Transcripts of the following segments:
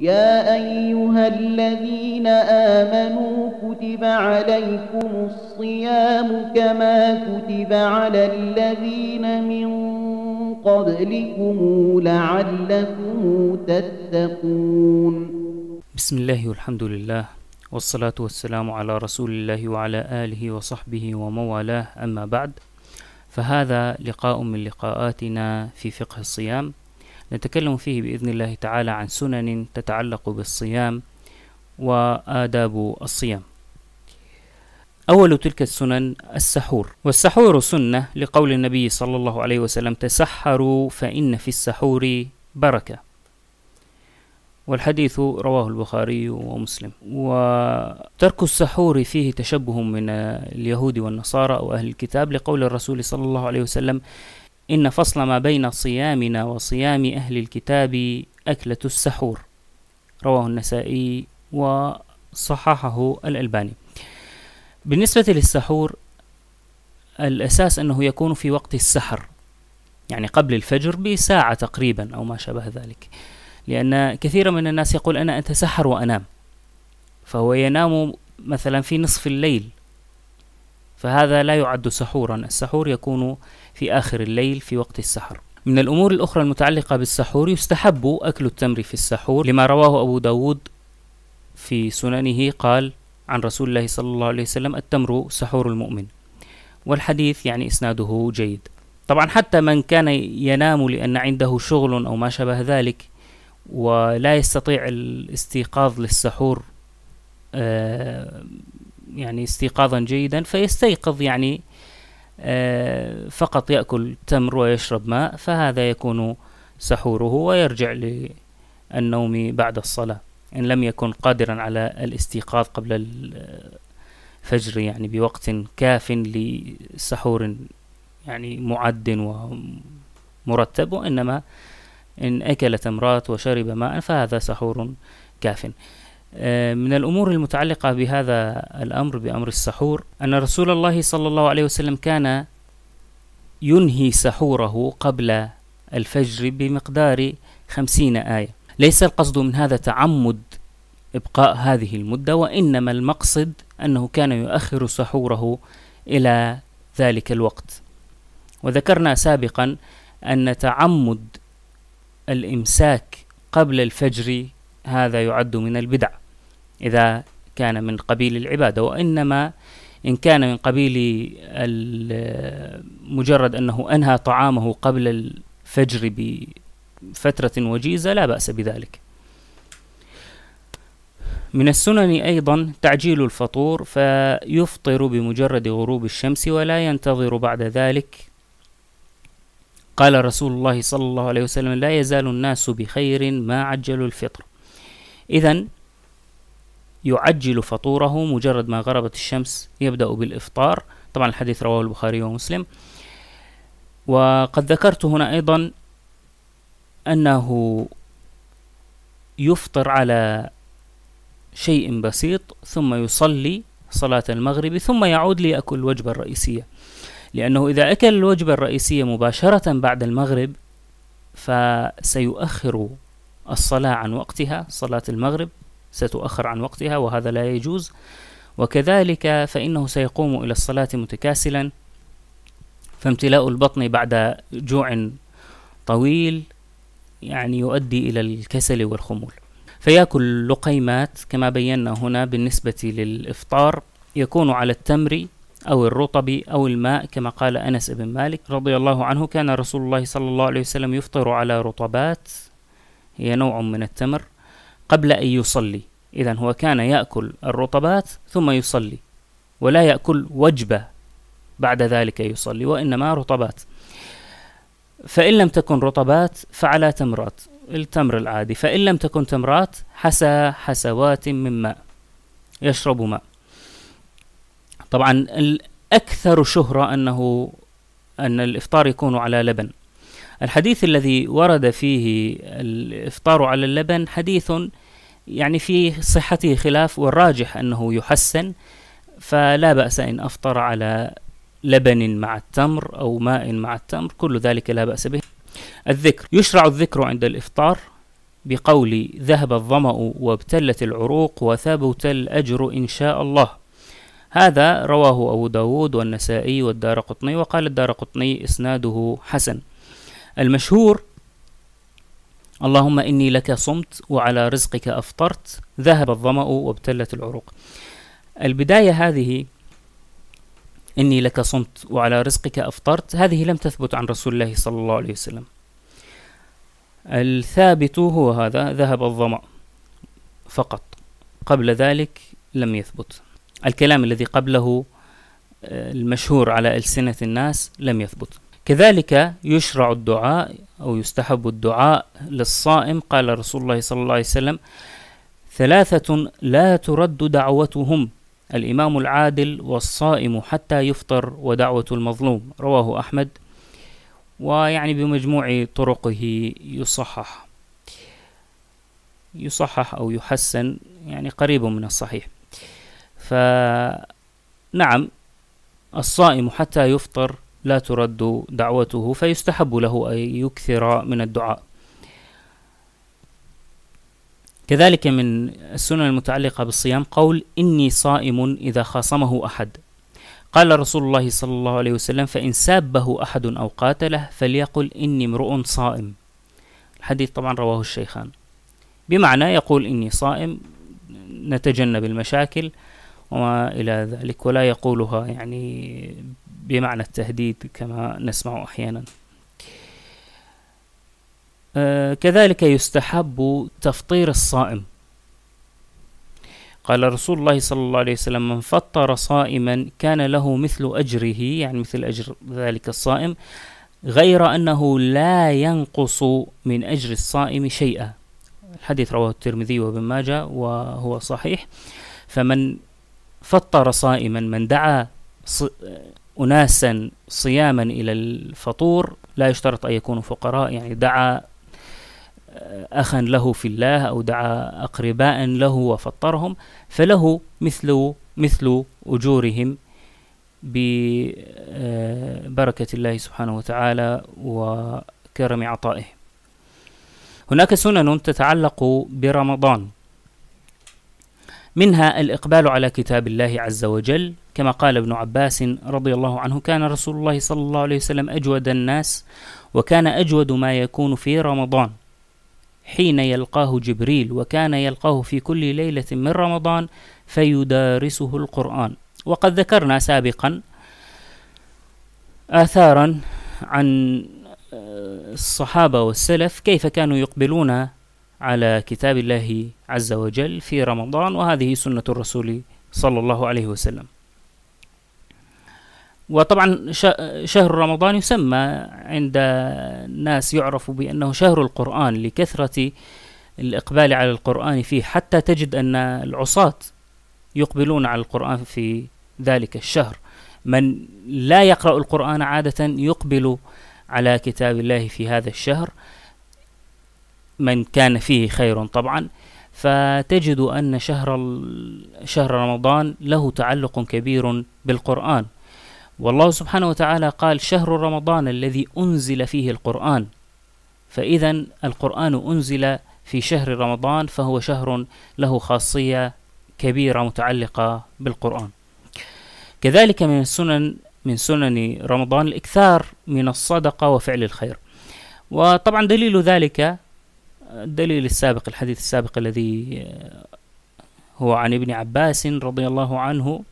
يا ايها الذين امنوا كتب عليكم الصيام كما كتب على الذين من قبلكم لعلكم تتقون بسم الله والحمد لله والصلاة والسلام على رسول الله وعلى آله وصحبه وموالاه أما بعد فهذا لقاء من لقاءاتنا في فقه الصيام نتكلم فيه بإذن الله تعالى عن سنن تتعلق بالصيام وآداب الصيام أول تلك السنن السحور والسحور سنة لقول النبي صلى الله عليه وسلم تسحروا فإن في السحور بركة والحديث رواه البخاري ومسلم وترك السحور فيه تشبه من اليهود والنصارى أو أهل الكتاب لقول الرسول صلى الله عليه وسلم إن فصل ما بين صيامنا وصيام أهل الكتاب أكلة السحور رواه النسائي وصححه الألباني بالنسبة للسحور الأساس أنه يكون في وقت السحر يعني قبل الفجر بساعة تقريبا أو ما شابه ذلك لأن كثيرا من الناس يقول أنا أتسحر وأنام فهو ينام مثلا في نصف الليل فهذا لا يعد سحورا السحور يكون في آخر الليل في وقت السحر من الأمور الأخرى المتعلقة بالسحور يستحب أكل التمر في السحور لما رواه أبو داود في سننه قال عن رسول الله صلى الله عليه وسلم التمر سحور المؤمن والحديث يعني إسناده جيد طبعا حتى من كان ينام لأن عنده شغل أو ما شابه ذلك ولا يستطيع الاستيقاظ للسحور آه، يعني استيقاظا جيدا فيستيقظ يعني آه، فقط يأكل تمر ويشرب ماء فهذا يكون سحوره ويرجع للنوم بعد الصلاة إن لم يكن قادرا على الاستيقاظ قبل الفجر يعني بوقت كاف لسحور يعني معد ومرتب وإنما إن أكل تمرات وشرب ماء فهذا سحور كاف آه، من الأمور المتعلقة بهذا الأمر بأمر السحور أن رسول الله صلى الله عليه وسلم كان ينهي سحوره قبل الفجر بمقدار خمسين آية ليس القصد من هذا تعمد إبقاء هذه المدة وإنما المقصد أنه كان يؤخر سحوره إلى ذلك الوقت وذكرنا سابقا أن تعمد الإمساك قبل الفجر هذا يعد من البدع إذا كان من قبيل العبادة وإنما إن كان من قبيل مجرد أنه أنهى طعامه قبل الفجر بفترة وجيزة لا بأس بذلك من السنن أيضا تعجيل الفطور فيفطر بمجرد غروب الشمس ولا ينتظر بعد ذلك قال رسول الله صلى الله عليه وسلم لا يزال الناس بخير ما عجلوا الفطر إذا يعجل فطوره مجرد ما غربت الشمس يبدأ بالإفطار طبعا الحديث رواه البخاري ومسلم وقد ذكرت هنا أيضا أنه يفطر على شيء بسيط ثم يصلي صلاة المغرب ثم يعود ليأكل الوجبة الرئيسية لأنه إذا أكل الوجبة الرئيسية مباشرة بعد المغرب فسيؤخر الصلاة عن وقتها صلاة المغرب ستؤخر عن وقتها وهذا لا يجوز وكذلك فإنه سيقوم إلى الصلاة متكاسلا فامتلاء البطن بعد جوع طويل يعني يؤدي إلى الكسل والخمول فيأكل لقيمات كما بينا هنا بالنسبة للإفطار يكون على التمر أو الرطب أو الماء كما قال أنس بن مالك رضي الله عنه كان رسول الله صلى الله عليه وسلم يفطر على رطبات هي نوع من التمر قبل أن يصلي إذا هو كان يأكل الرطبات ثم يصلي ولا يأكل وجبة بعد ذلك يصلي وإنما رطبات فإن لم تكن رطبات فعلى تمرات التمر العادي فإن لم تكن تمرات حسى حسوات من ماء يشرب ماء طبعا الأكثر شهرة أنه أن الإفطار يكون على لبن الحديث الذي ورد فيه الإفطار على اللبن حديث يعني في صحته خلاف والراجح أنه يحسن فلا بأس إن أفطر على لبن مع التمر أو ماء مع التمر كل ذلك لا بأس به الذكر يشرع الذكر عند الإفطار بقول ذهب الظمأ وابتلت العروق وثبت الأجر إن شاء الله هذا رواه أبو داود والنسائي والدار قطني وقال الدار قطني إسناده حسن المشهور اللهم إني لك صمت وعلى رزقك أفطرت ذهب الظمأ وابتلت العروق البداية هذه إني لك صمت وعلى رزقك أفطرت هذه لم تثبت عن رسول الله صلى الله عليه وسلم الثابت هو هذا ذهب الظمأ فقط قبل ذلك لم يثبت الكلام الذي قبله آه، المشهور على ألسنة الناس لم يثبت كذلك يشرع الدعاء أو يستحب الدعاء للصائم قال رسول الله صلى الله عليه وسلم ثلاثة لا ترد دعوتهم الإمام العادل والصائم حتى يفطر ودعوة المظلوم رواه أحمد ويعني بمجموع طرقه يصحح يصحح أو يحسن يعني قريب من الصحيح فنعم الصائم حتى يفطر لا ترد دعوته فيستحب له أن يكثر من الدعاء كذلك من السنن المتعلقة بالصيام قول إني صائم إذا خاصمه أحد قال رسول الله صلى الله عليه وسلم فإن سابه أحد أو قاتله فليقل إني امرؤ صائم الحديث طبعا رواه الشيخان بمعنى يقول إني صائم نتجنب المشاكل وما إلى ذلك ولا يقولها يعني بمعنى التهديد كما نسمع أحيانا آه، كذلك يستحب تفطير الصائم قال رسول الله صلى الله عليه وسلم من فطر صائما كان له مثل أجره يعني مثل أجر ذلك الصائم غير أنه لا ينقص من أجر الصائم شيئا الحديث رواه الترمذي وابن ماجه وهو صحيح فمن فطر صائما من دعا ص... أناسا صياما إلى الفطور لا يشترط أن يكونوا فقراء يعني دعا آه، أخا له في الله أو دعا أقرباء له وفطرهم فله مثل مثل أجورهم ببركة آه، الله سبحانه وتعالى وكرم عطائه هناك سنن تتعلق برمضان منها الإقبال على كتاب الله عز وجل كما قال ابن عباس رضي الله عنه كان رسول الله صلى الله عليه وسلم أجود الناس وكان أجود ما يكون في رمضان حين يلقاه جبريل وكان يلقاه في كل ليلة من رمضان فيدارسه القرآن وقد ذكرنا سابقا آثارا عن الصحابة والسلف كيف كانوا يقبلون على كتاب الله عز وجل في رمضان وهذه سنة الرسول صلى الله عليه وسلم وطبعا شهر رمضان يسمى عند الناس يعرف بأنه شهر القرآن لكثرة الإقبال على القرآن فيه حتى تجد أن العصاة يقبلون على القرآن في ذلك الشهر من لا يقرأ القرآن عادة يقبل على كتاب الله في هذا الشهر من كان فيه خير طبعا فتجد أن شهر, شهر رمضان له تعلق كبير بالقرآن والله سبحانه وتعالى قال شهر رمضان الذي أنزل فيه القرآن فإذا القرآن أنزل في شهر رمضان فهو شهر له خاصية كبيرة متعلقة بالقرآن كذلك من السنن من سنن رمضان الإكثار من الصدقة وفعل الخير وطبعا دليل ذلك الدليل السابق الحديث السابق الذي آه، هو عن ابن عباس رضي الله عنه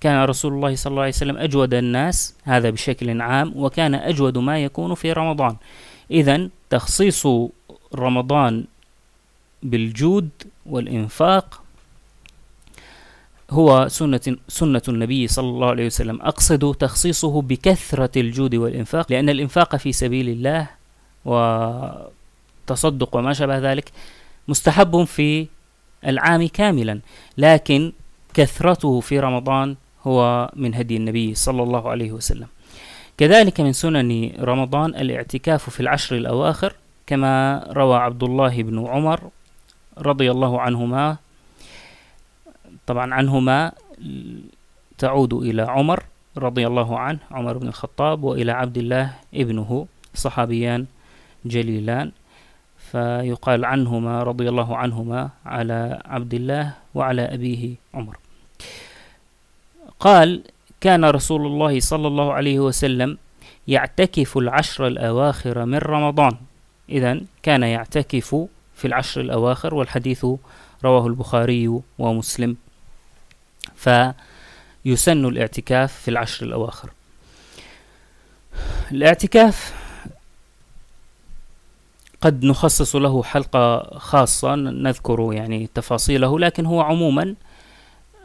كان رسول الله صلى الله عليه وسلم أجود الناس هذا بشكل عام وكان أجود ما يكون في رمضان إذا تخصيص رمضان بالجود والإنفاق هو سنة, سنة النبي صلى الله عليه وسلم أقصد تخصيصه بكثرة الجود والإنفاق لأن الإنفاق في سبيل الله و التصدق وما شابه ذلك مستحب في العام كاملا لكن كثرته في رمضان هو من هدي النبي صلى الله عليه وسلم كذلك من سنن رمضان الاعتكاف في العشر الأواخر كما روى عبد الله بن عمر رضي الله عنهما طبعا عنهما تعود إلى عمر رضي الله عنه عمر بن الخطاب وإلى عبد الله ابنه صحابيان جليلان فيقال عنهما رضي الله عنهما على عبد الله وعلى أبيه عمر قال كان رسول الله صلى الله عليه وسلم يعتكف العشر الأواخر من رمضان إذا كان يعتكف في العشر الأواخر والحديث رواه البخاري ومسلم فيسن الاعتكاف في العشر الأواخر الاعتكاف قد نخصص له حلقة خاصة نذكر يعني تفاصيله لكن هو عموما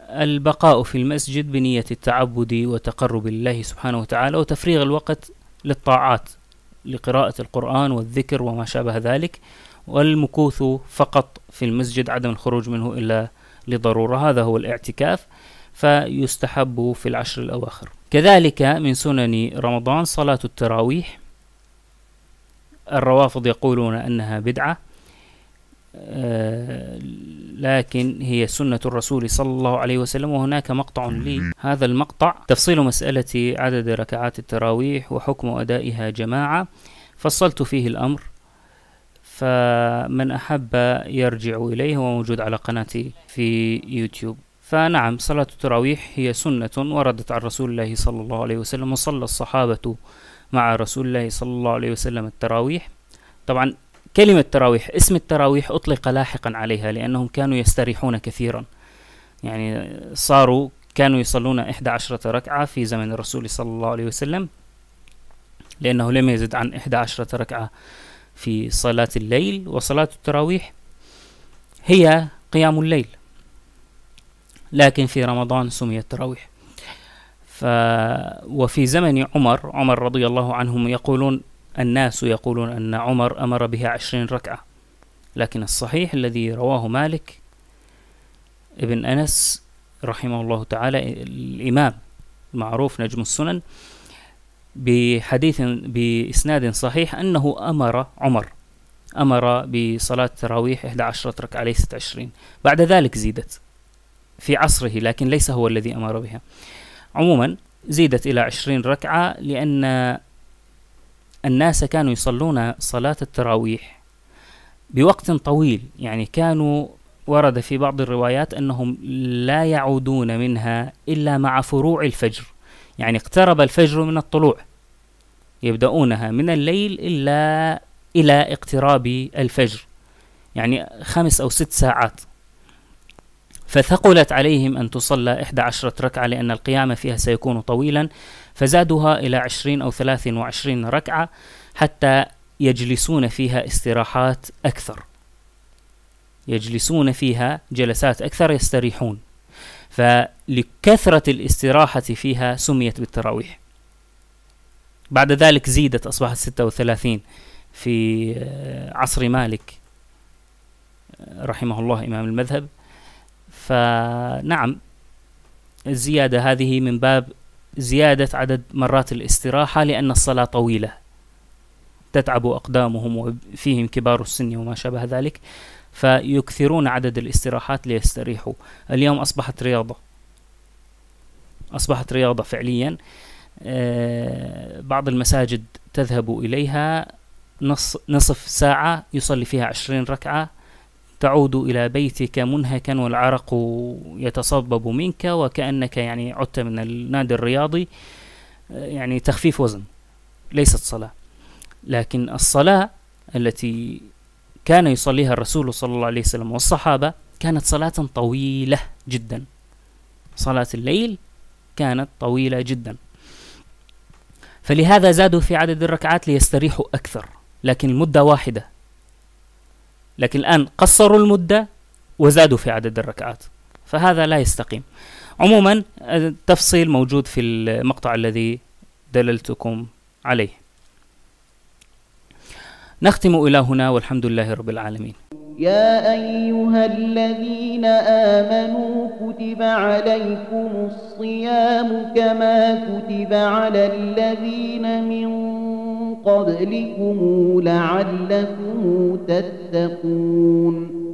البقاء في المسجد بنية التعبد وتقرب الله سبحانه وتعالى وتفريغ الوقت للطاعات لقراءة القرآن والذكر وما شابه ذلك والمكوث فقط في المسجد عدم الخروج منه إلا لضرورة هذا هو الاعتكاف فيستحب في العشر الأواخر كذلك من سنن رمضان صلاة التراويح الروافض يقولون أنها بدعة آه، لكن هي سنة الرسول صلى الله عليه وسلم وهناك مقطع لي هذا المقطع تفصيل مسألة عدد ركعات التراويح وحكم أدائها جماعة فصلت فيه الأمر فمن أحب يرجع إليه هو موجود على قناتي في يوتيوب فنعم صلاة التراويح هي سنة وردت عن رسول الله صلى الله عليه وسلم وصلى الصحابة مع رسول الله صلى الله عليه وسلم التراويح طبعا كلمة تراويح اسم التراويح أطلق لاحقا عليها لأنهم كانوا يستريحون كثيرا يعني صاروا كانوا يصلون إحدى عشرة ركعة في زمن الرسول صلى الله عليه وسلم لأنه لم يزد عن إحدى عشرة ركعة في صلاة الليل وصلاة التراويح هي قيام الليل لكن في رمضان سميت تراويح ف وفي زمن عمر عمر رضي الله عنهم يقولون الناس يقولون أن عمر أمر بها عشرين ركعة لكن الصحيح الذي رواه مالك ابن أنس رحمه الله تعالى الإمام المعروف نجم السنن بحديث بإسناد صحيح أنه أمر عمر أمر بصلاة تراويح 11 ركعة ليست 20 بعد ذلك زيدت في عصره لكن ليس هو الذي أمر بها عموما زيدت إلى عشرين ركعة لأن الناس كانوا يصلون صلاة التراويح بوقت طويل يعني كانوا ورد في بعض الروايات أنهم لا يعودون منها إلا مع فروع الفجر يعني اقترب الفجر من الطلوع يبدأونها من الليل إلا إلى اقتراب الفجر يعني خمس أو ست ساعات فثقلت عليهم أن تصلى إحدى عشرة ركعة لأن القيام فيها سيكون طويلا فزادوها إلى عشرين أو ثلاث وعشرين ركعة حتى يجلسون فيها استراحات أكثر يجلسون فيها جلسات أكثر يستريحون فلكثرة الاستراحة فيها سميت بالتراويح بعد ذلك زيدت أصبحت 36 في آه، عصر مالك رحمه الله إمام المذهب فنعم الزيادة هذه من باب زيادة عدد مرات الاستراحة لأن الصلاة طويلة تتعب أقدامهم وفيهم كبار السن وما شابه ذلك فيكثرون عدد الاستراحات ليستريحوا اليوم أصبحت رياضة أصبحت رياضة فعليا آه، بعض المساجد تذهب إليها نص نصف ساعة يصلي فيها عشرين ركعة تعود إلى بيتك منهكا والعرق يتصبب منك وكأنك يعني عدت من النادي الرياضي يعني تخفيف وزن ليست صلاة لكن الصلاة التي كان يصليها الرسول صلى الله عليه وسلم والصحابة كانت صلاة طويلة جدا صلاة الليل كانت طويلة جدا فلهذا زادوا في عدد الركعات ليستريحوا أكثر لكن المدة واحدة لكن الآن قصروا المدة وزادوا في عدد الركعات فهذا لا يستقيم عموما التفصيل موجود في المقطع الذي دللتكم عليه نختم إلى هنا والحمد لله رب العالمين يا أيها الذين آمنوا كتب عليكم الصيام كما كتب على الذين من قبلكم لعلكم تتقون